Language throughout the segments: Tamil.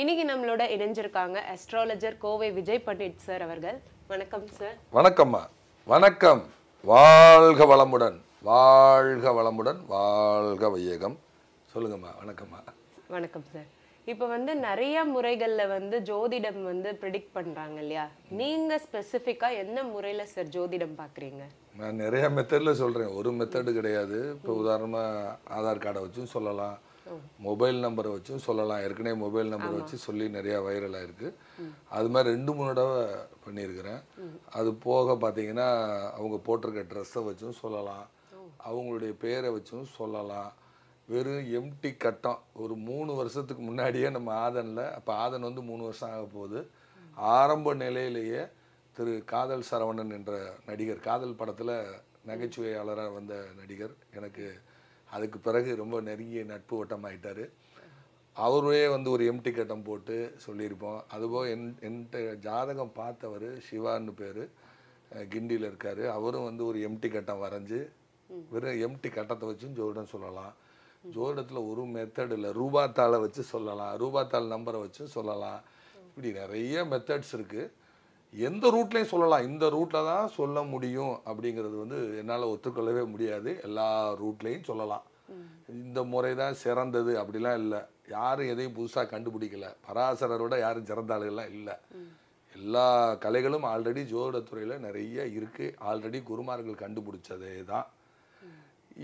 இன்னைக்கு நம்மளோட இணைஞ்சிருக்காங்க அஸ்ட்ராலஜர் கோவை விஜய் பண்டிட் சார் அவர்கள் வணக்கம் சார் வணக்கம்மா வணக்கம் வாழ்க வளமுடன் வாழ்க வளமுடன் வாழ்க வையகம் சொல்லுங்கம்மா வணக்கம்மா வணக்கம் சார் இப்போ வந்து நிறைய முறைகளில் வந்து ஜோதிடம் வந்து ப்ரிடிக்ட் பண்ணுறாங்க இல்லையா நீங்கள் ஸ்பெசிஃபிக்காக என்ன முறையில் சார் ஜோதிடம் பார்க்குறீங்க நான் நிறைய மெத்தடில் சொல்கிறேன் ஒரு மெத்தடு கிடையாது இப்போ உதாரணமாக ஆதார் கார்டை வச்சும் சொல்லலாம் மொபைல் நம்பரை வச்சும் சொல்லலாம் ஏற்கனவே மொபைல் நம்பரை வச்சு சொல்லி நிறையா வைரலாக ஆயிருக்கு அது மாதிரி ரெண்டு மூணு தடவை பண்ணியிருக்கிறேன் அது போக பார்த்தீங்கன்னா அவங்க போட்டிருக்க ட்ரெஸ்ஸை வச்சும் சொல்லலாம் அவங்களுடைய பேரை வச்சும் சொல்லலாம் வெறும் எம்டி கட்டம் ஒரு மூணு வருஷத்துக்கு முன்னாடியே நம்ம ஆதனில் அப்போ ஆதன் வந்து மூணு வருஷம் ஆக போகுது ஆரம்ப நிலையிலேயே திரு காதல் சரவணன் என்ற நடிகர் காதல் படத்தில் நகைச்சுவையாளராக வந்த நடிகர் எனக்கு அதுக்கு பிறகு ரொம்ப நெருங்கிய நட்பு ஓட்டம் ஆகிட்டார் அவரே வந்து ஒரு எம்டி கட்டம் போட்டு சொல்லியிருப்போம் அதுபோக என் என்கிட்ட ஜாதகம் பார்த்தவர் சிவான்னு பேர் கிண்டியில் இருக்கார் அவரும் வந்து ஒரு எம்டி கட்டம் வரைஞ்சி வெறும் எம்டி கட்டத்தை வச்சும் ஜோதிடம் சொல்லலாம் ஜோதிடத்தில் ஒரு மெத்தட் இல்லை ரூபாத்தாளை வச்சு சொல்லலாம் ரூபாத்தாள் நம்பரை வச்சு சொல்லலாம் இப்படி நிறைய மெத்தட்ஸ் இருக்குது எந்த ரூட்லையும் சொல்லலாம் இந்த ரூட்டில் தான் சொல்ல முடியும் அப்படிங்கிறது வந்து என்னால் ஒத்துக்கொள்ளவே முடியாது எல்லா ரூட்லேயும் சொல்லலாம் இந்த முறை தான் சிறந்தது அப்படிலாம் இல்லை யாரும் எதையும் புதுசாக கண்டுபிடிக்கல பராசரரை விட யாரும் சிறந்த ஆளுகள்லாம் இல்லை எல்லா கலைகளும் ஆல்ரெடி ஜோதிடத்துறையில் நிறைய இருக்குது ஆல்ரெடி குருமார்கள் கண்டுபிடிச்சதே தான்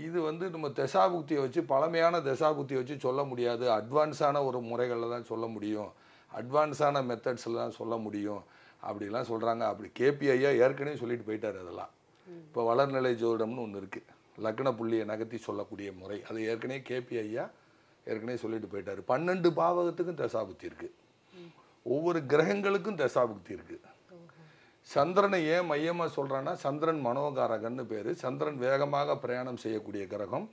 இது வந்து நம்ம தசாபுக்தியை வச்சு பழமையான தசாபுக்தியை வச்சு சொல்ல முடியாது அட்வான்ஸான ஒரு முறைகளில் தான் சொல்ல முடியும் அட்வான்ஸான மெத்தட்ஸில் தான் சொல்ல முடியும் அப்படிலாம் சொல்கிறாங்க அப்படி கேபி ஐயா ஏற்கனவே சொல்லிட்டு போயிட்டார் அதெல்லாம் இப்போ வளர்நிலை ஜோதிடம்னு ஒன்று இருக்குது லக்ன புள்ளியை நகர்த்தி சொல்லக்கூடிய முறை அது ஏற்கனவே கேபி ஐயா ஏற்கனவே சொல்லிட்டு போயிட்டார் பன்னெண்டு பாவகத்துக்கும் தசாபுத்தி இருக்குது ஒவ்வொரு கிரகங்களுக்கும் தசாபுக்தி இருக்குது சந்திரனை ஏன் மையமாக சொல்கிறேன்னா சந்திரன் மனோகாரகன்னு பேர் சந்திரன் வேகமாக பிரயாணம் செய்யக்கூடிய கிரகம்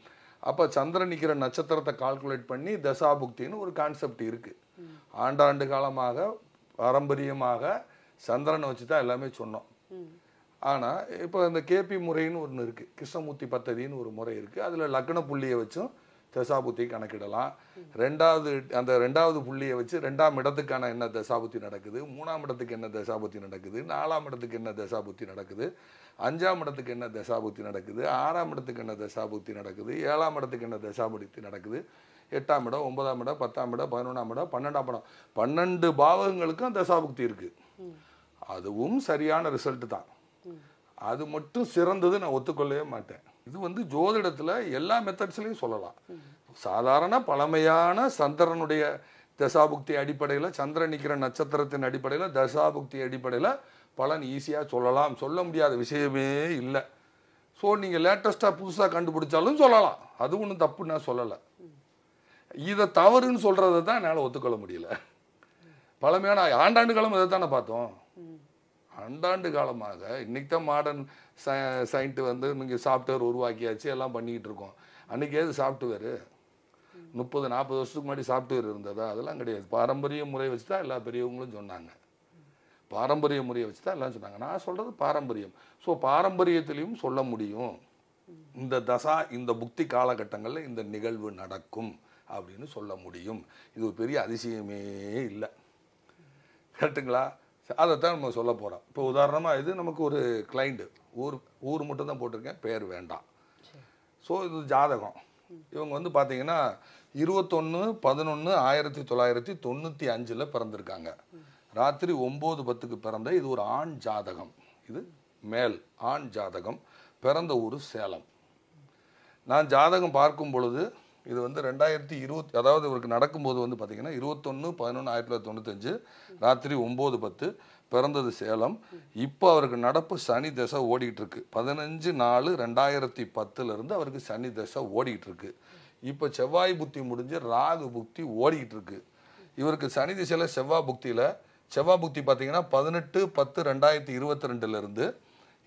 அப்போ சந்திரன் நிற்கிற நட்சத்திரத்தை கால்குலேட் பண்ணி தசாபுக்தின்னு ஒரு கான்செப்ட் இருக்குது ஆண்டாண்டு காலமாக பாரம்பரியமாக சந்திரனை வச்சு தான் எல்லாமே சொன்னோம் ஆனால் இப்போ இந்த கேபி முறைன்னு ஒன்று இருக்குது கிருஷ்ணமூர்த்தி பத்ததின்னு ஒரு முறை இருக்குது அதில் லக்ன புள்ளியை வச்சும் தசாபுத்தி கணக்கிடலாம் ரெண்டாவது அந்த ரெண்டாவது புள்ளியை வச்சு ரெண்டாம் இடத்துக்கான என்ன தசாபுத்தி நடக்குது மூணாம் இடத்துக்கு என்ன தசாபுத்தி நடக்குது நாலாம் இடத்துக்கு என்ன தசாபுத்தி நடக்குது அஞ்சாம் இடத்துக்கு என்ன தசாபுத்தி நடக்குது ஆறாம் இடத்துக்கு என்ன தசாபுத்தி நடக்குது ஏழாம் இடத்துக்கு என்ன தசாபுத்தி நடக்குது எட்டாம் இடம் ஒன்பதாம் இடம் பத்தாம் இடம் பதினொன்றாம் இடம் பன்னெண்டாம் இடம் பன்னெண்டு பாவகங்களுக்கும் தசாபுக்தி இருக்குது அதுவும் சரியான ரிசல்ட் தான் அது மட்டும் சிறந்தது நான் ஒத்துக்கொள்ளவே மாட்டேன் இது வந்து ஜோதிடத்தில் எல்லா மெத்தட்ஸ்லையும் சொல்லலாம் சாதாரண பழமையான சந்திரனுடைய தசாபுக்தி அடிப்படையில் சந்திரன் நிற்கிற நட்சத்திரத்தின் அடிப்படையில் தசாபுக்தி அடிப்படையில் பலன் ஈஸியாக சொல்லலாம் சொல்ல முடியாத விஷயமே இல்லை ஸோ நீங்கள் லேட்டஸ்ட்டாக புதுசாக கண்டுபிடிச்சாலும் சொல்லலாம் அது ஒன்றும் தப்பு நான் சொல்லலை இதை தவறுன்னு சொல்கிறத தான் என்னால் ஒத்துக்கொள்ள முடியல பழமையான ஆண்டாண்டு காலம் இதை தானே பார்த்தோம் ஆண்டாண்டு காலமாக இன்றைக்கி தான் மாடர்ன் ச சயின்ட்டு வந்து நீங்கள் சாஃப்ட்வேர் உருவாக்கியாச்சு எல்லாம் பண்ணிக்கிட்டு இருக்கோம் அன்றைக்கி ஏது சாஃப்ட்வேரு முப்பது நாற்பது வருஷத்துக்கு முன்னாடி சாஃப்ட்வேர் இருந்ததா அதெல்லாம் கிடையாது பாரம்பரிய முறையை வச்சு தான் எல்லா பெரியவங்களும் சொன்னாங்க பாரம்பரிய முறையை வச்சு தான் எல்லாம் சொன்னாங்க நான் சொல்கிறது பாரம்பரியம் ஸோ பாரம்பரியத்திலையும் சொல்ல முடியும் இந்த தசா இந்த புக்தி காலகட்டங்களில் இந்த நிகழ்வு நடக்கும் அப்படின்னு சொல்ல முடியும் இது ஒரு பெரிய அதிசயமே இல்லை கரெக்டுங்களா அதைத்தான் நம்ம சொல்ல போகிறோம் இப்போ உதாரணமாக இது நமக்கு ஒரு கிளைண்ட்டு ஊர் ஊர் மட்டும் தான் போட்டிருக்கேன் பேர் வேண்டாம் ஸோ இது ஜாதகம் இவங்க வந்து பார்த்தீங்கன்னா இருபத்தொன்று பதினொன்று ஆயிரத்தி தொள்ளாயிரத்தி தொண்ணூற்றி அஞ்சில் பிறந்திருக்காங்க ராத்திரி ஒம்பது பத்துக்கு பிறந்த இது ஒரு ஆண் ஜாதகம் இது மேல் ஆண் ஜாதகம் பிறந்த ஊர் சேலம் நான் ஜாதகம் பார்க்கும் பொழுது இது வந்து ரெண்டாயிரத்தி இருபத்தி அதாவது இவருக்கு நடக்கும்போது வந்து பார்த்திங்கன்னா இருபத்தொன்று பதினொன்று ஆயிரத்தி தொள்ளாயிரத்தி தொண்ணூத்தஞ்சு ராத்திரி ஒம்பது பத்து பிறந்தது சேலம் இப்போ அவருக்கு நடப்பு சனி தசை ஓடிக்கிட்டு இருக்கு பதினஞ்சு நாலு ரெண்டாயிரத்தி பத்துலேருந்து அவருக்கு சனி தசை ஓடிக்கிட்டு இருக்கு இப்போ செவ்வாய் புக்தி முடிஞ்சு ராகு புக்தி ஓடிக்கிட்டு இருக்கு இவருக்கு சனி திசையில் செவ்வாய் புக்தியில் செவ்வாய் புக்தி பார்த்தீங்கன்னா பதினெட்டு பத்து ரெண்டாயிரத்தி இருபத்தி ரெண்டுலேருந்து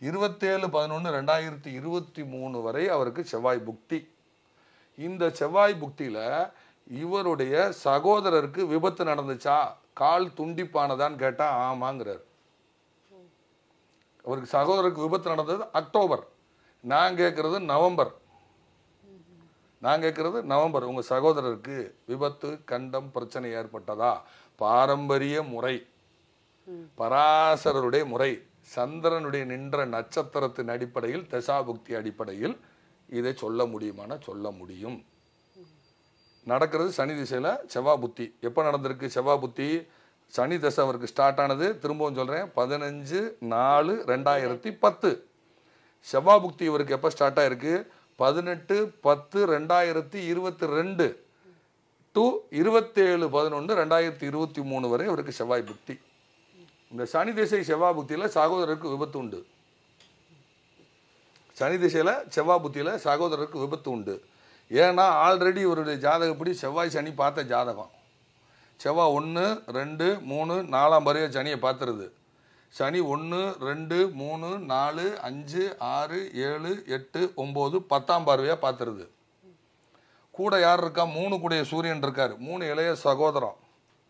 இருபத்தேழு பதினொன்று ரெண்டாயிரத்தி இருபத்தி மூணு வரை அவருக்கு செவ்வாய் புக்தி இந்த செவ்வாய் புக்தியில் இவருடைய சகோதரருக்கு விபத்து நடந்துச்சா கால் துண்டிப்பானதான்னு கேட்டால் ஆமாங்கிறார் அவருக்கு சகோதரருக்கு விபத்து நடந்தது அக்டோபர் நான் கேட்குறது நவம்பர் நான் கேட்குறது நவம்பர் உங்கள் சகோதரருக்கு விபத்து கண்டம் பிரச்சனை ஏற்பட்டதா பாரம்பரிய முறை பராசரருடைய முறை சந்திரனுடைய நின்ற நட்சத்திரத்தின் அடிப்படையில் தசாபுக்தி அடிப்படையில் இதை சொல்ல முடியுமான சொல்ல முடியும் நடக்கிறது சனி திசையில் செவ்வா புத்தி எப்போ நடந்திருக்கு செவ்வா புத்தி சனி தசை அவருக்கு ஸ்டார்ட் ஆனது திரும்பவும் சொல்கிறேன் பதினஞ்சு நாலு ரெண்டாயிரத்தி பத்து செவ்வா புக்தி இவருக்கு எப்போ ஸ்டார்ட் ஆகிருக்கு பதினெட்டு பத்து ரெண்டாயிரத்தி இருபத்தி ரெண்டு டு இருபத்தேழு பதினொன்று ரெண்டாயிரத்தி இருபத்தி மூணு வரை இவருக்கு செவ்வாய் புக்தி இந்த சனி திசை செவ்வா புக்தியில் சகோதரருக்கு விபத்து உண்டு சனி திசையில் செவ்வாய் புத்தியில் சகோதரருக்கு விபத்து உண்டு ஏன்னா ஆல்ரெடி இவருடைய ஜாதகப்படி செவ்வாய் சனி பார்த்த ஜாதகம் செவ்வாய் ஒன்று ரெண்டு மூணு நாலாம் பருவ சனியை பார்த்துருது சனி ஒன்று ரெண்டு மூணு நாலு அஞ்சு ஆறு ஏழு எட்டு ஒம்பது பத்தாம் பார்வையாக பார்த்துருது கூட யார் இருக்கா மூணு கூடைய சூரியன் இருக்கார் மூணு இளைய சகோதரம்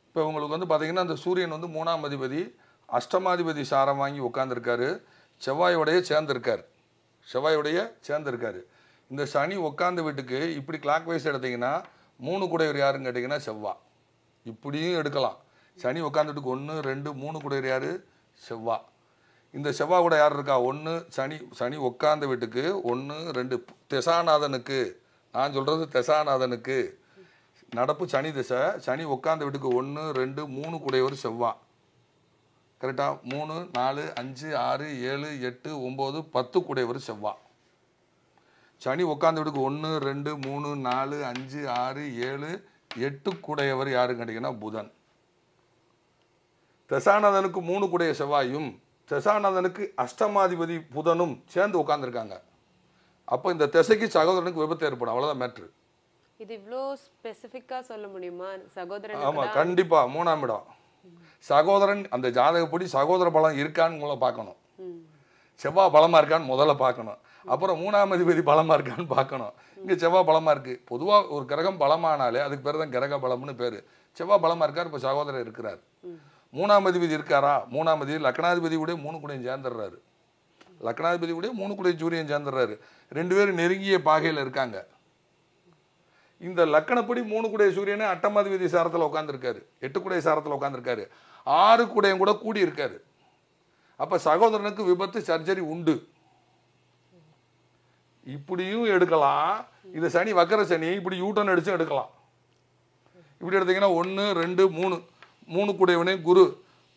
இப்போ உங்களுக்கு வந்து பார்த்திங்கன்னா அந்த சூரியன் வந்து மூணாம் அதிபதி அஷ்டமாதிபதி சாரம் வாங்கி உட்காந்துருக்காரு செவ்வாயோடையே சேர்ந்திருக்கார் செவ்வாயுடைய சேர்ந்திருக்காரு இந்த சனி உட்காந்த வீட்டுக்கு இப்படி கிளாக் வைஸ் எடுத்திங்கன்னா மூணு குடையர் யாருன்னு கேட்டிங்கன்னா செவ்வா இப்படியும் எடுக்கலாம் சனி உட்காந்துட்டுக்கு ஒன்று ரெண்டு மூணு குடையவர் யார் செவ்வா இந்த செவ்வா கூட யார் இருக்கா ஒன்று சனி சனி உட்காந்த வீட்டுக்கு ஒன்று ரெண்டு திசாநாதனுக்கு நான் சொல்கிறது திசாநாதனுக்கு நடப்பு சனி திசை சனி உட்காந்த வீட்டுக்கு ஒன்று ரெண்டு மூணு குடையவர் செவ்வா கரெக்டாக மூணு நாலு அஞ்சு ஆறு ஏழு எட்டு ஒம்பது பத்து குடையவர் செவ்வாய் சனி விடுக்கு ஒன்று ரெண்டு மூணு நாலு அஞ்சு ஆறு ஏழு எட்டு கூடையவர் யாருன்னு கேட்டிங்கன்னா புதன் தசானதனுக்கு மூணு கூடைய செவ்வாயும் தசானதனுக்கு அஷ்டமாதிபதி புதனும் சேர்ந்து உட்காந்துருக்காங்க அப்போ இந்த திசைக்கு சகோதரனுக்கு விபத்து ஏற்படும் அவ்வளோதான் மேட்ரு இது இவ்வளோ ஸ்பெசிஃபிக்காக சொல்ல முடியுமா சகோதரன் ஆமாம் கண்டிப்பாக மூணாம் இடம் சகோதரன் அந்த ஜாதகப்படி சகோதர பலம் இருக்கான்னு மூலம் பார்க்கணும் செவ்வாய் பலமாக இருக்கான்னு முதல்ல பார்க்கணும் அப்புறம் மூணாம் அதிபதி பலமாக இருக்கான்னு பார்க்கணும் இங்கே செவ்வா பலமாக இருக்குது பொதுவாக ஒரு கிரகம் பலமானாலே அதுக்கு பேர் தான் கிரக பலம்னு பேர் செவ்வா பலமாக இருக்கார் இப்போ சகோதரர் இருக்கிறார் மூணாம் அதிபதி இருக்காரா மூணாம் அதிபதி கூட மூணு கூடையும் சேர்ந்துடுறாரு கூட மூணு கூடைய சூரியன் சேர்ந்துடுறாரு ரெண்டு பேரும் நெருங்கிய பாகையில் இருக்காங்க இந்த லக்கணப்படி மூணு குடைய சூரியனே அட்டமாதிபதி சாரத்தில் உட்காந்துருக்காரு எட்டு குடைய சாரத்தில் உட்காந்துருக்காரு ஆறு குடையும் கூட கூடி இருக்காரு அப்போ சகோதரனுக்கு விபத்து சர்ஜரி உண்டு இப்படியும் எடுக்கலாம் இந்த சனி வக்கர சனி இப்படி யூட்டன் அடிச்சும் எடுக்கலாம் இப்படி எடுத்தீங்கன்னா ஒன்று ரெண்டு மூணு மூணு கூடையவனே குரு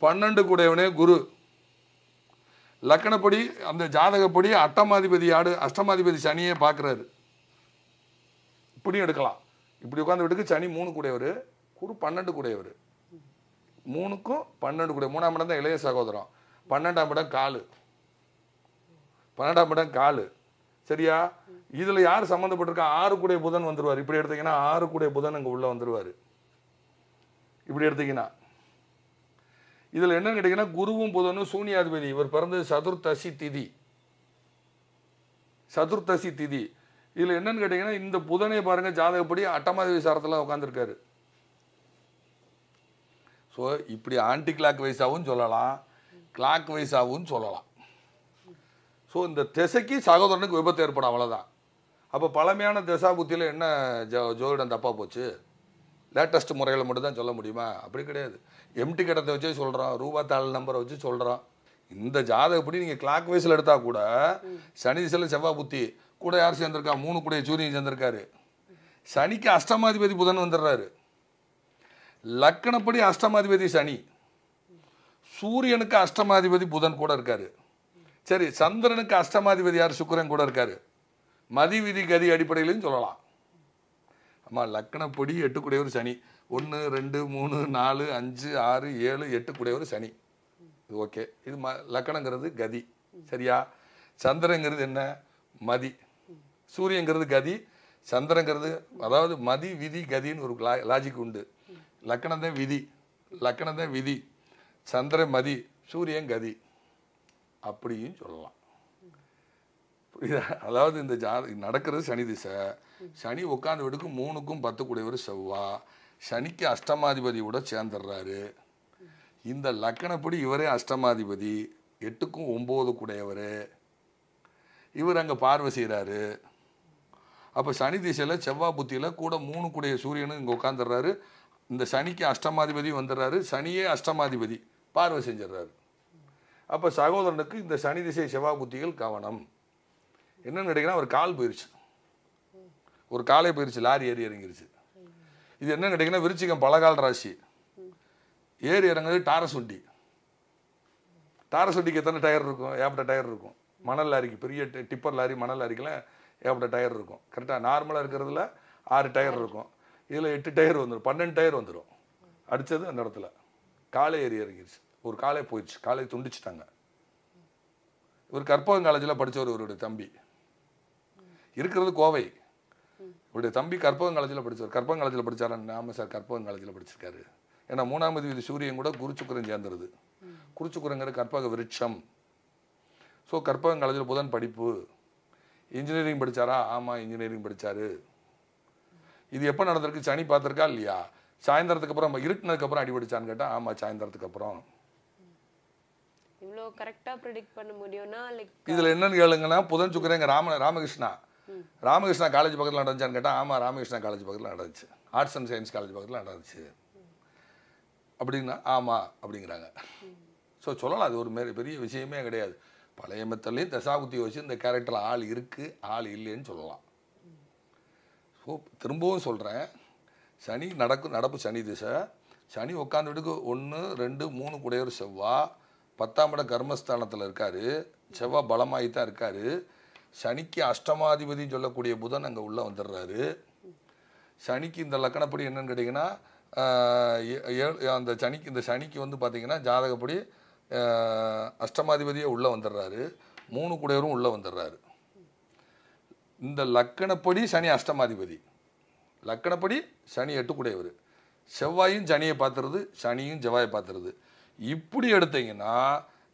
பன்னெண்டு கூடையவனே குரு லக்கணப்படி அந்த ஜாதகப்படி அட்டமாதிபதி ஆடு அஷ்டமாதிபதி சனியே பார்க்குறாரு இப்படியும் எடுக்கலாம் இப்படி உட்காந்து வீட்டுக்கு சனி மூணு கூடையவர் குரு பன்னெண்டு கூடையவர் மூணுக்கும் பன்னெண்டு கூட மூணாம் இடம் தான் இளைய சகோதரம் பன்னெண்டாம் இடம் காலு பன்னெண்டாம் இடம் காலு சரியா இதில் யார் சம்மந்தப்பட்டிருக்கா ஆறு கூடிய புதன் வந்துடுவார் இப்படி எடுத்தீங்கன்னா ஆறு கூடிய புதன் அங்கே உள்ளே வந்துடுவார் இப்படி எடுத்தீங்கன்னா இதில் என்ன கேட்டிங்கன்னா குருவும் புதனும் சூனியாதிபதி இவர் பிறந்தது சதுர்த்தசி திதி சதுர்த்தசி திதி இதில் என்னன்னு கேட்டிங்கன்னா இந்த புதனை பாருங்கள் ஜாதகப்படி அட்டமாதி விசாரத்தில் உட்காந்துருக்காரு ஸோ இப்படி ஆன்டி கிளாக் வைஸாகவும் சொல்லலாம் கிளாக் வைஸாகவும் சொல்லலாம் ஸோ இந்த திசைக்கு சகோதரனுக்கு விபத்து ஏற்படும் அவ்வளோதான் அப்போ பழமையான திசா புத்தியில் என்ன ஜோ ஜோதிடம் தப்பாக போச்சு லேட்டஸ்ட் முறையில் தான் சொல்ல முடியுமா அப்படி கிடையாது எம்டி கடத்தை வச்சே சொல்கிறோம் ரூபா தாள் நம்பரை வச்சு சொல்கிறோம் இந்த ஜாதகப்படி நீங்கள் கிளாக் வைஸில் எடுத்தால் கூட சனி திசையில் செவ்வாய் புத்தி கூட யார் சேர்ந்திருக்கா மூணு கூட சூரியன் சேர்ந்திருக்காரு சனிக்கு அஷ்டமாதிபதி புதன் வந்துடுறாரு லக்கணப்படி அஷ்டமாதிபதி சனி சூரியனுக்கு அஷ்டமாதிபதி புதன் கூட இருக்காரு சரி சந்திரனுக்கு அஷ்டமாதிபதி யார் சுக்கரன் கூட இருக்காரு மதி விதி கதி அடிப்படையிலையும் சொல்லலாம் ஆமாம் லக்கணப்படி எட்டுக்குடையவர் சனி ஒன்று ரெண்டு மூணு நாலு அஞ்சு ஆறு ஏழு எட்டுக்குடையவர் சனி இது ஓகே இது ம லக்கணங்கிறது கதி சரியா சந்திரங்கிறது என்ன மதி சூரியங்கிறது கதி சந்திரங்கிறது அதாவது மதி விதி கதின்னு ஒரு லா லாஜிக் உண்டு லக்கணம் தான் விதி லக்கணம் தான் விதி சந்திர மதி சூரியன் கதி அப்படியும் சொல்லலாம் புரியுதா அதாவது இந்த ஜா நடக்கிறது சனி திசை சனி உட்காந்து வீட்டுக்கு மூணுக்கும் பத்து கூடியவர் செவ்வா சனிக்கு அஷ்டமாதிபதி கூட சேர்ந்துடுறாரு இந்த லக்கணப்படி இவரே அஷ்டமாதிபதி எட்டுக்கும் ஒம்பது கூடையவர் இவர் அங்கே பார்வை செய்கிறாரு அப்போ சனி திசையில் செவ்வாய் புத்தியில் கூட மூணு கூடைய சூரியனும் இங்கே உட்காந்துடுறாரு இந்த சனிக்கு அஷ்டமாதிபதி வந்துடுறாரு சனியே அஷ்டமாதிபதி பார்வை செஞ்சிடுறாரு அப்போ சகோதரனுக்கு இந்த சனி திசை செவ்வா புத்திகள் கவனம் என்னென்னு கேட்டிங்கன்னா ஒரு கால் போயிடுச்சு ஒரு காலை போயிடுச்சு லாரி ஏறி இறங்கிருச்சு இது என்னன்னு கேட்டிங்கன்னா விருச்சிகம் பழகால் ராசி ஏறி இறங்குறது டாரஸ் வண்டி டாரஸ் வண்டிக்கு எத்தனை டயர் இருக்கும் ஏப்பட்ட டயர் இருக்கும் மணல் லாரிக்கு பெரிய டிப்பர் லாரி மணல் லாரிக்கெலாம் ஏப்பட்ட டயர் இருக்கும் கரெக்டாக நார்மலாக இருக்கிறதுல ஆறு டயர் இருக்கும் இதில் எட்டு டயர் வந்துடும் பன்னெண்டு டயர் வந்துடும் அடித்தது அந்த இடத்துல காலை ஏறி இறங்கிடுச்சு ஒரு காலை போயிடுச்சு காலை துண்டிச்சிட்டாங்க இவர் கற்பகம் காலேஜில் படித்தவர் இவருடைய தம்பி இருக்கிறது கோவை இவருடைய தம்பி கற்பகம் காலேஜில் படித்தவர் கற்பகம் காலேஜில் படித்தாரன் ஆமாம் சார் கற்பகம் காலேஜில் படிச்சிருக்காரு ஏன்னா மூணாம் வீதி சூரியன் கூட குருச்சுக்குரம் சேர்ந்துருது குருச்சுக்குரங்கிற கற்பக விருட்சம் ஸோ கற்பகம் காலேஜில் புதன் படிப்பு இன்ஜினியரிங் படித்தாரா ஆமாம் இன்ஜினியரிங் படித்தார் இது எப்போ நடந்திருக்கு சனி பார்த்துருக்கா இல்லையா சாயந்தரத்துக்கு அப்புறம் இருட்டினதுக்கப்புறம் அடிபடிச்சான்னு கேட்டால் ஆமாம் சாயந்தரத்துக்கு அப்புறம் இவ்வளோ கரெக்டாக ப்ரிடிக்ட் பண்ண முடியும்னா லைக் இதில் என்னன்னு கேளுங்கன்னா புதன் சுக்கரன் எங்கள் ராம ராமகிருஷ்ணா ராமகிருஷ்ணா காலேஜ் பக்கத்தில் நடந்துச்சான்னு கேட்டால் ஆமாம் ராமகிருஷ்ணா காலேஜ் பக்கத்தில் நடந்துச்சு ஆர்ட்ஸ் அண்ட் சயின்ஸ் காலேஜ் பக்கத்தில் நடந்துச்சு அப்படின்னா ஆமாம் அப்படிங்கிறாங்க ஸோ சொல்லலாம் அது ஒரு மாரி பெரிய விஷயமே கிடையாது பழைய மெத்தட்லேயும் தசாபுத்தி வச்சு இந்த கேரக்டரில் ஆள் இருக்குது ஆள் இல்லைன்னு சொல்லலாம் ஸோ திரும்பவும் சொல்கிறேன் சனி நடக்கும் நடப்பு சனி திசை சனி உட்காந்து விட்டுக்கு ஒன்று ரெண்டு மூணு குடையர் செவ்வாய் பத்தாம் இடம் கர்மஸ்தானத்தில் இருக்கார் செவ்வாய் பலமாகி தான் இருக்கார் சனிக்கு அஷ்டமாதிபதினு சொல்லக்கூடிய புதன் அங்கே உள்ளே வந்துடுறாரு சனிக்கு இந்த லக்கணப்படி என்னன்னு கேட்டிங்கன்னா அந்த சனிக்கு இந்த சனிக்கு வந்து பார்த்தீங்கன்னா ஜாதகப்படி அஷ்டமாதிபதியே உள்ளே வந்துடுறாரு மூணு குடையரும் உள்ளே வந்துடுறாரு இந்த லக்கணப்படி சனி அஷ்டமாதிபதி லக்கணப்படி சனி எட்டு குடையவர் செவ்வாயும் சனியை பார்த்துறது சனியும் செவ்வாயை பார்த்துறது இப்படி எடுத்தீங்கன்னா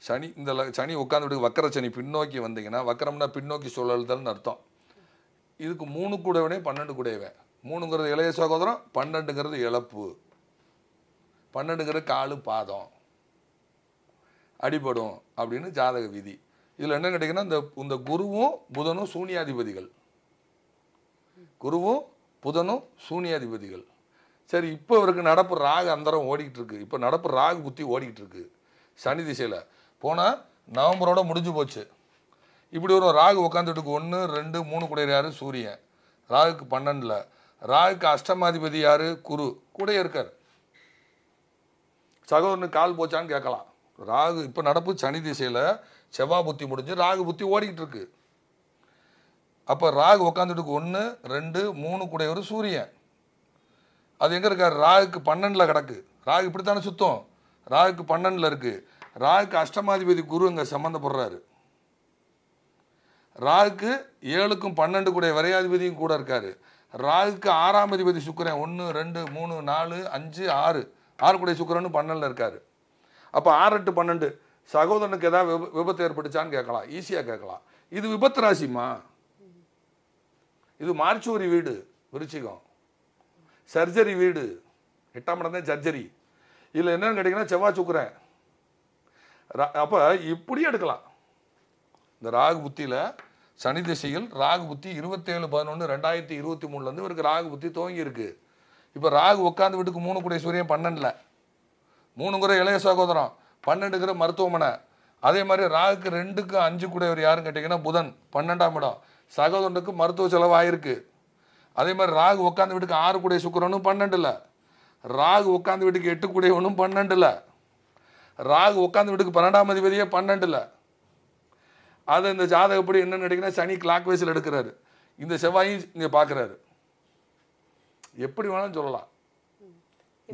சனி இந்த சனி உட்காந்துட்டு வக்கர சனி பின்னோக்கி வந்தீங்கன்னா வக்கரம்னா பின்னோக்கி சுழல்தல்னு அர்த்தம் இதுக்கு மூணு கூடவனே பன்னெண்டு கூடையவன் மூணுங்கிறது இளைய சகோதரம் பன்னெண்டுங்கிறது இழப்பு பன்னெண்டுங்கிறது காலு பாதம் அடிபடும் அப்படின்னு ஜாதக விதி இதில் என்ன கேட்டிங்கன்னா இந்த இந்த குருவும் புதனும் சூனியாதிபதிகள் குருவும் புதனும் சூனியாதிபதிகள் சரி இப்போ இவருக்கு நடப்பு ராகு அந்தரம் ஓடிக்கிட்டு இருக்கு இப்போ நடப்பு ராகு புத்தி ஓடிக்கிட்டு இருக்கு சனி திசையில் போனால் நவம்பரோட முடிஞ்சு போச்சு இப்படி ஒரு ராகு உட்காந்துட்டுக்கு ஒன்று ரெண்டு மூணு கூட யார் சூரியன் ராகுக்கு பன்னெண்டில் ராகுக்கு அஷ்டமாதிபதி யார் குரு கூட இருக்கார் சகோதரனு கால் போச்சான்னு கேட்கலாம் ராகு இப்போ நடப்பு சனி திசையில் செவ்வா புத்தி முடிஞ்சு ராகு புத்தி ஓடிக்கிட்டு இருக்கு அப்போ ராகு உட்காந்துட்டுக்கு ஒன்று ரெண்டு மூணு கூடையவர் சூரியன் அது எங்கே இருக்கார் ராகுக்கு பன்னெண்டில் கிடக்கு ராகு இப்படித்தானே சுத்தம் ராகுக்கு பன்னெண்டில் இருக்குது ராகுக்கு அஷ்டமாதிபதி குரு அங்கே சம்மந்தப்படுறாரு ராகுக்கு ஏழுக்கும் பன்னெண்டு கூட வரையாதிபதியும் கூட இருக்கார் ராகுக்கு ஆறாம் அதிபதி சுக்கரன் ஒன்று ரெண்டு மூணு நாலு அஞ்சு ஆறு ஆறு கூட சுக்கரன் பன்னெண்டில் இருக்கார் அப்போ ஆறு எட்டு பன்னெண்டு சகோதரனுக்கு ஏதாவது விபத்து ஏற்பட்டுச்சான்னு கேட்கலாம் ஈஸியாக கேட்கலாம் இது விபத்து ராசிமா இது மார்ச்சூரி வீடு விருச்சிகம் சர்ஜரி வீடு எட்டாம் இடம் தான் சர்ஜரி இதில் என்னென்னு கேட்டிங்கன்னா செவ்வாய் சுக்குறேன் அப்போ இப்படியும் எடுக்கலாம் இந்த ராகு புத்தியில் சனி திசையில் ராகு புத்தி இருபத்தேழு பதினொன்று ரெண்டாயிரத்தி இருபத்தி மூணுலேருந்து இவருக்கு ராகு புத்தி துவங்கி இருக்குது இப்போ ராகு உட்காந்து வீட்டுக்கு மூணு கூடிய சூரியன் பன்னெண்டில் குறை இளைய சகோதரம் பன்னெண்டுங்கிற மருத்துவமனை அதே மாதிரி ராகுக்கு ரெண்டுக்கு அஞ்சு கூடையவர் யாருன்னு கேட்டிங்கன்னா புதன் பன்னெண்டாம் இடம் சகோதரனுக்கு மருத்துவ செலவு ஆயிருக்கு அதே மாதிரி ராகு உட்காந்து வீட்டுக்கு ஆறு கூடிய சுக்கரனும் பன்னெண்டுல ராகு உட்காந்து வீட்டுக்கு எட்டு கூடியவனும் பன்னெண்டுல ராகு உட்காந்து வீட்டுக்கு பன்னெண்டாம் அதிபதியே பன்னெண்டுல அதை இந்த ஜாதகப்படி என்னன்னு எடுக்கணும் சனி கிளாக் வைஸில் எடுக்கிறாரு இந்த செவ்வாயும் இங்கே பார்க்குறாரு எப்படி வேணாலும் சொல்லலாம்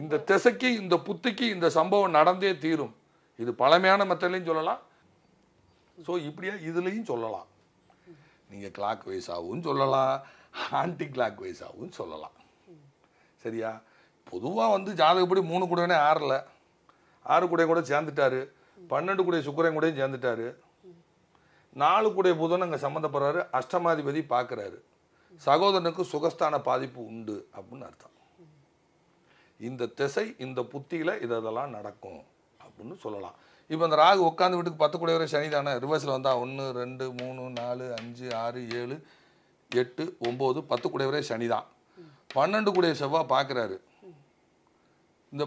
இந்த திசைக்கு இந்த புத்திக்கு இந்த சம்பவம் நடந்தே தீரும் இது பழமையான மெத்தட்லையும் சொல்லலாம் ஸோ இப்படியா இதுலேயும் சொல்லலாம் நீங்கள் கிளாக் வைஸாகவும் சொல்லலாம் ஆன்டி கிளாக் வைஸ் ஆகும்னு சொல்லலாம் சரியா பொதுவாக வந்து ஜாதகப்படி மூணு கூடனே ஆறல ஆறு கூட கூட சேர்ந்துட்டாரு பன்னெண்டு கூடைய சுக்கரன் கூடையும் சேர்ந்துட்டாரு நாலு கூடைய புதன் அங்கே சம்மந்தப்படுறாரு அஷ்டமாதிபதி பார்க்குறாரு சகோதரனுக்கு சுகஸ்தான பாதிப்பு உண்டு அப்படின்னு அர்த்தம் இந்த திசை இந்த புத்தியில் இதெல்லாம் நடக்கும் அப்படின்னு சொல்லலாம் இப்போ அந்த ராகு உட்காந்து வீட்டுக்கு பத்து கூட வரை சனி தானே ரிவர்ஸில் வந்தால் ஒன்று ரெண்டு மூணு நாலு அஞ்சு ஆறு ஏழு எட்டு ஒம்பது பத்து கூடையவரே சனி தான் பன்னெண்டு கூடைய செவ்வாய் பார்க்குறாரு இந்த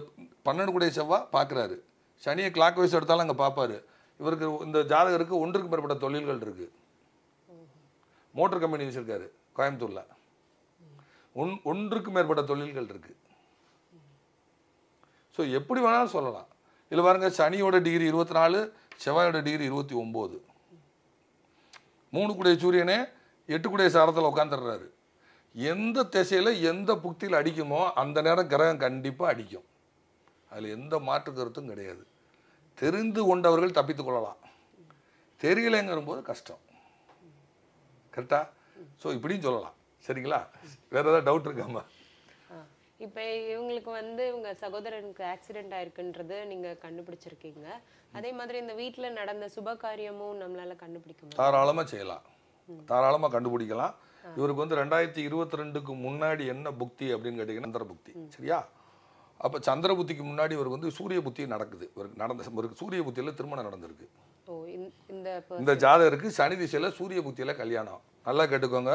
பன்னெண்டு கூடைய செவ்வாய் பார்க்குறாரு சனியை கிளாக் வைஸ் எடுத்தாலும் அங்கே பார்ப்பாரு இவருக்கு இந்த ஜாதகருக்கு ஒன்றுக்கு மேற்பட்ட தொழில்கள் இருக்குது மோட்டர் கம்பெனி வச்சுருக்காரு கோயம்புத்தூரில் ஒன் ஒன்றுக்கு மேற்பட்ட தொழில்கள் இருக்குது ஸோ எப்படி வேணாலும் சொல்லலாம் இதில் பாருங்கள் சனியோட டிகிரி இருபத்தி நாலு செவ்வாயோட டிகிரி இருபத்தி ஒம்பது மூணு கூடிய சூரியனே எட்டுக்குடைய சாரத்தில் உட்காந்துடுறாரு எந்த திசையில் எந்த புக்தியில் அடிக்குமோ அந்த நேரம் கிரகம் கண்டிப்பாக அடிக்கும் அதில் எந்த மாற்று கருத்தும் கிடையாது தெரிந்து கொண்டவர்கள் தப்பித்து கொள்ளலாம் தெரியலைங்கிற போது கஷ்டம் கரெக்டாக ஸோ இப்படியும் சொல்லலாம் சரிங்களா வேறு ஏதாவது டவுட் இருக்காமா இப்போ இவங்களுக்கு வந்து இவங்க சகோதரனுக்கு ஆக்சிடென்ட் ஆயிருக்குன்றது நீங்கள் கண்டுபிடிச்சிருக்கீங்க அதே மாதிரி இந்த வீட்டில் நடந்த சுப காரியமும் நம்மளால கண்டுபிடிக்க தாராளமாக செய்யலாம் தாராளமாக கண்டுபிடிக்கலாம் இவருக்கு வந்து ரெண்டாயிரத்தி இருபத்தி ரெண்டுக்கு முன்னாடி என்ன புக்தி அப்படின்னு கேட்டிங்கன்னா சந்திர புக்தி சரியா அப்போ சந்திர புத்திக்கு முன்னாடி இவருக்கு வந்து சூரிய புத்தி நடக்குது இவருக்கு நடந்த இவருக்கு சூரிய புத்தியில் திருமணம் நடந்திருக்கு இந்த ஜாதகருக்கு சனி திசையில் சூரிய புத்தியில் கல்யாணம் நல்லா கேட்டுக்கோங்க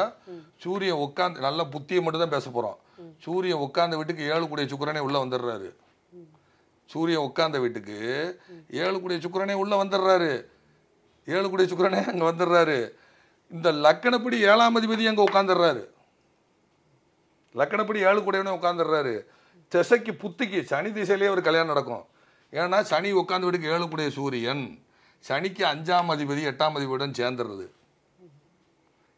சூரியன் உட்காந்து நல்ல புத்தியை மட்டும் தான் பேச போகிறோம் சூரியன் உட்கார்ந்த வீட்டுக்கு ஏழு கூடிய சுக்கரனே உள்ளே வந்துடுறாரு சூரியன் உட்கார்ந்த வீட்டுக்கு ஏழு கூடிய சுக்கரனே உள்ளே வந்துடுறாரு ஏழு கூடிய சுக்கரனே அங்கே வந்துடுறாரு இந்த லக்கணப்படி ஏழாம் அதிபதி அங்கே உட்காந்துடுறாரு லக்கணப்படி ஏழு கூடவனே உட்காந்துடுறாரு திசைக்கு புத்திக்கு சனி திசையிலேயே ஒரு கல்யாணம் நடக்கும் ஏன்னா சனி உட்காந்து வீட்டுக்கு ஏழு கூடிய சூரியன் சனிக்கு அஞ்சாம் அதிபதி எட்டாம் அதிபதியுடன் சேர்ந்துடுறது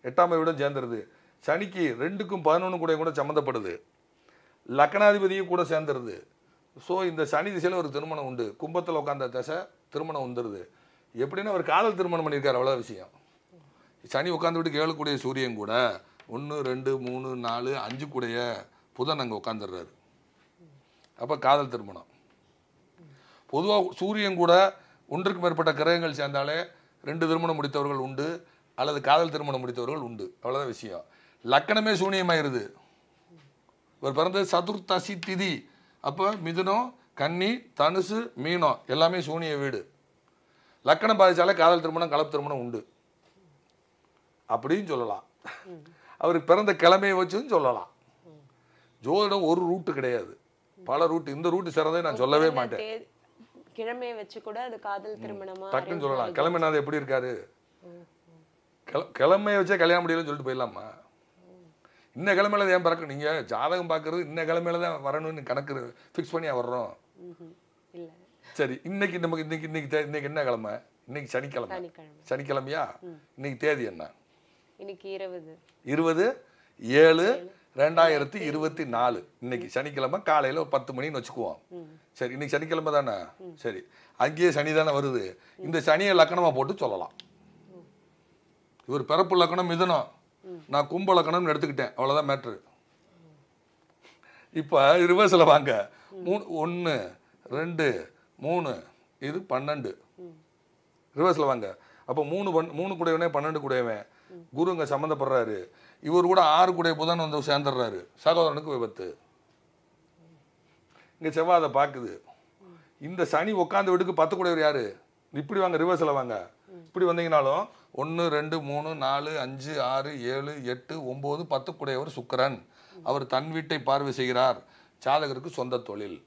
எட்டாம் அதிபதியுடன் சேர்ந்துடுது சனிக்கு ரெண்டுக்கும் பதினொன்று கூட கூட சம்மந்தப்படுது லக்கணாதிபதியும் கூட சேர்ந்துருது ஸோ இந்த சனி திசையில் ஒரு திருமணம் உண்டு கும்பத்தில் உட்காந்த தசை திருமணம் வந்துடுது எப்படின்னா அவர் காதல் திருமணம் பண்ணியிருக்கார் அவ்வளோ விஷயம் சனி உட்காந்து விட்டு கூடிய சூரியன் கூட ஒன்று ரெண்டு மூணு நாலு அஞ்சு கூடைய புதன் அங்கே உட்காந்துடுறாரு அப்போ காதல் திருமணம் பொதுவாக சூரியன் கூட ஒன்றுக்கு மேற்பட்ட கிரகங்கள் சேர்ந்தாலே ரெண்டு திருமணம் முடித்தவர்கள் உண்டு அல்லது காதல் திருமணம் முடித்தவர்கள் உண்டு அவ்வளோதான் விஷயம் லக்கணமே சூனியமாயிருது இவர் பிறந்தது சதுர்த்தசி திதி அப்போ மிதுனம் கன்னி தனுசு மீனம் எல்லாமே சூனிய வீடு லக்கணம் பாதித்தாலே காதல் திருமணம் கலப்பு திருமணம் உண்டு அப்படின்னு சொல்லலாம் அவருக்கு பிறந்த கிழமையை வச்சும் சொல்லலாம் ஜோதிடம் ஒரு ரூட்டு கிடையாது பல ரூட் இந்த ரூட்டு சிறந்தே நான் சொல்லவே மாட்டேன் கிழமையை வச்சு கூட அது காதல் திருமணமா டக்குன்னு சொல்லலாம் கிளம்பினாது எப்படி இருக்காரு கிழமைய வச்சே கல்யாணம் முடியலன்னு சொல்லிட்டு போயிடலாமா இன்ன கிழமையில ஏன் பறக்க நீங்க ஜாதகம் பார்க்கறது இன்ன கிழமையில தான் வரணும்னு கணக்கு ஃபிக்ஸ் பண்ணி வர்றோம் சரி இன்னைக்கு நமக்கு இன்னைக்கு இன்னைக்கு என்ன கிழமை இன்னைக்கு சனிக்கிழமை சனிக்கிழமையா இன்னைக்கு தேதி என்ன இன்னைக்கு இருபது இருபது ஏழு ரெண்டாயிரத்தி இருபத்தி நாலு இன்னைக்கு சனிக்கிழமை காலையில் ஒரு பத்து மணின்னு வச்சுக்குவோம் சரி இன்னைக்கு சனிக்கிழமை தானே சரி அங்கேயே சனி தானே வருது இந்த சனியை லக்கணமாக போட்டு சொல்லலாம் இவர் பிறப்பு லக்கணம் மிதனம் நான் கும்ப லக்கணம்னு எடுத்துக்கிட்டேன் அவ்வளோதான் மேட்ரு இப்போ ரிவர்ஸில் வாங்க மூணு ஒன்று ரெண்டு மூணு இது பன்னெண்டு ரிவர்ஸில் வாங்க அப்போ மூணு பன் மூணு கூடையவனே பன்னெண்டு கூடையவன் குரு இங்கே சம்மந்தப்படுறாரு இவர் கூட ஆறு கூட புதன் வந்து சேர்ந்துடுறாரு சகோதரனுக்கு விபத்து இங்கே செவ்வாய் அதை பார்க்குது இந்த சனி உட்காந்த வீட்டுக்கு பத்து இவர் யாரு இப்படி வாங்க ரிவர்ஸில் வாங்க இப்படி வந்தீங்கனாலும் ஒன்று ரெண்டு மூணு நாலு அஞ்சு ஆறு ஏழு எட்டு ஒம்பது பத்து கூடையவர் சுக்கரன் அவர் தன் வீட்டை பார்வை செய்கிறார் சாதகருக்கு சொந்த தொழில்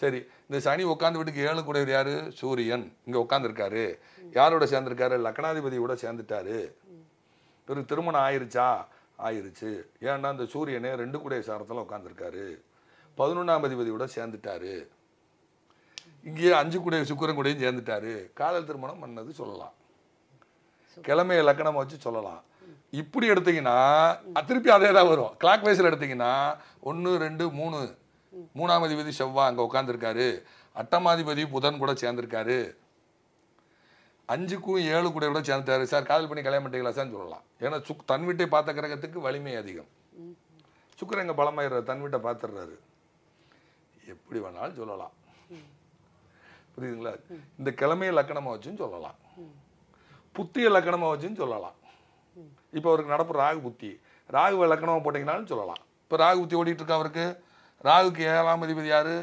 சரி இந்த சனி உட்காந்து வீட்டுக்கு ஏழு கூடவர் யாரு சூரியன் இங்கே உட்காந்துருக்காரு யாரோட சேர்ந்துருக்காரு லக்னாதிபதியோட சேர்ந்துட்டாரு ஒரு திருமணம் ஆயிருச்சா ஆயிருச்சு ஏன்னா இந்த சூரியனே ரெண்டு கூடைய சாரத்தில் உட்காந்துருக்காரு பதினொன்றாம் அதிபதியோட சேர்ந்துட்டாரு இங்கேயே அஞ்சு கூடைய சுக்கரன் கூடையும் சேர்ந்துட்டாரு காதல் திருமணம் பண்ணது சொல்லலாம் கிழமைய லக்கணமாக வச்சு சொல்லலாம் இப்படி எடுத்தீங்கன்னா திருப்பி அதே தான் வரும் கிளாக் வைஸில் எடுத்தீங்கன்னா ஒன்று ரெண்டு மூணு மூணாம் அதிபதி செவ்வா அங்கே உட்காந்துருக்காரு அட்டமாதிபதி புதன் கூட சேர்ந்திருக்காரு அஞ்சுக்கும் ஏழு கூட கூட சேர்ந்துட்டாரு சார் காதல் பண்ணி கல்யாணம் பண்ணிட்டீங்களா சார் சொல்லலாம் ஏன்னா சுக் தன் வீட்டை பார்த்த கிரகத்துக்கு வலிமை அதிகம் சுக்கரன் இங்கே பலமாயிடுறாரு தன் வீட்டை பார்த்துடுறாரு எப்படி வேணாலும் சொல்லலாம் புரியுதுங்களா இந்த கிழமையை லக்கணமாக வச்சுன்னு சொல்லலாம் புத்திய லக்கணமாக வச்சுன்னு சொல்லலாம் இப்போ அவருக்கு நடப்பு ராகு புத்தி ராகு லக்கணமாக போட்டிங்கனாலும் சொல்லலாம் இப்போ ராகு புத்தி ஓடிட்டு அவருக்கு ராகுக்கு ஏழாம் அதிபதி யார்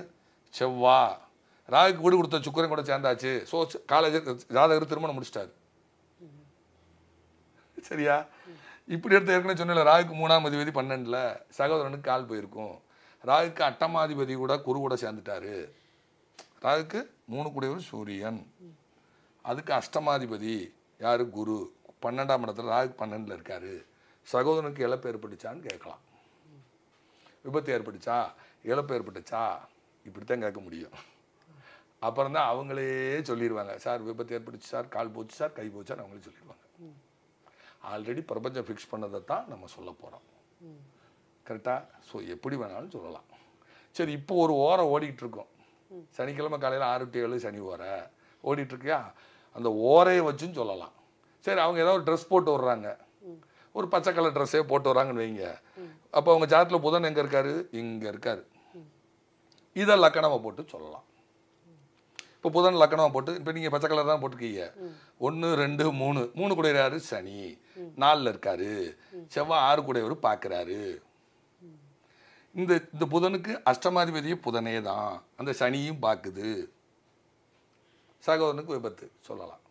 செவ்வா ராகுக்கு வீடு கொடுத்த சுக்கரன் கூட சேர்ந்தாச்சு ஸோ காலேஜ் ஜாதகர் திருமணம் முடிச்சிட்டாரு சரியா இப்படி எடுத்து ஏற்கனவே சொன்னல ராகுக்கு மூணாம் அதிபதி பன்னெண்டில் சகோதரனுக்கு கால் போயிருக்கும் ராகுக்கு அட்டமாதிபதி கூட குரு கூட சேர்ந்துட்டாரு ராகுக்கு மூணு கூடியவர் சூரியன் அதுக்கு அஷ்டமாதிபதி யார் குரு பன்னெண்டாம் இடத்துல ராகு பன்னெண்டில் இருக்கார் சகோதரனுக்கு இழப்பு ஏற்பட்டுச்சான்னு கேட்கலாம் விபத்து ஏற்பட்டுச்சா இழப்பு ஏற்பட்டுச்சா இப்படித்தான் கேட்க முடியும் அப்புறம் தான் அவங்களே சொல்லிடுவாங்க சார் விபத்து ஏற்பட்டுச்சு சார் கால் போச்சு சார் கை போச்சு அவங்களே சொல்லிடுவாங்க ஆல்ரெடி பிரபஞ்சம் ஃபிக்ஸ் பண்ணதை தான் நம்ம சொல்ல போகிறோம் கரெக்டாக ஸோ எப்படி வேணாலும் சொல்லலாம் சரி இப்போ ஒரு ஓரம் ஓடிக்கிட்டு இருக்கோம் சனிக்கிழமை காலையில் ஆறு டு ஏழு சனி ஓர ஓடிட்டுருக்கியா அந்த ஓரையை வச்சுன்னு சொல்லலாம் சரி அவங்க ஏதோ ஒரு ட்ரெஸ் போட்டு விட்றாங்க ஒரு பச்சை கலர் ட்ரெஸ்ஸே போட்டு வராங்கன்னு வைங்க அப்போ அவங்க ஜாதத்தில் புதன் எங்கே இருக்காரு இங்கே இருக்கார் இதை லக்கணமாக போட்டு சொல்லலாம் இப்போ புதன் லக்கணமாக போட்டு இப்போ நீங்கள் பச்சை கலர் தான் போட்டிருக்கீங்க ஒன்று ரெண்டு மூணு மூணு கூடையாரு சனி நாலில் இருக்காரு செவ்வாய் ஆறு கூடையவர் பார்க்குறாரு இந்த இந்த புதனுக்கு அஷ்டமாதிபதியும் புதனே தான் அந்த சனியும் பார்க்குது சகோதரனுக்கு விபத்து சொல்லலாம்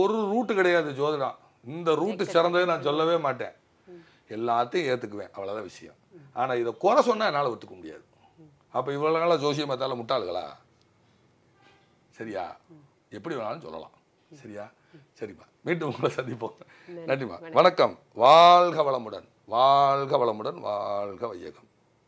ஒரு ரூட்டு கிடையாது ஜோதிடம் இந்த ரூட்டு சிறந்ததே நான் சொல்லவே மாட்டேன் எல்லாத்தையும் ஏற்றுக்குவேன் அவ்வளோதான் விஷயம் ஆனால் இதை குறை சொன்னால் என்னால் ஒத்துக்க முடியாது அப்போ இவ்வளோ நாளாக ஜோசியம் பார்த்தாலும் முட்டாளுகளா சரியா எப்படி வேணாலும் சொல்லலாம் சரியா சரிம்மா மீண்டும் உங்களை சந்திப்போம் நன்றிம்மா வணக்கம் வாழ்க வளமுடன் வாழ்க வளமுடன் வாழ்க வையகம்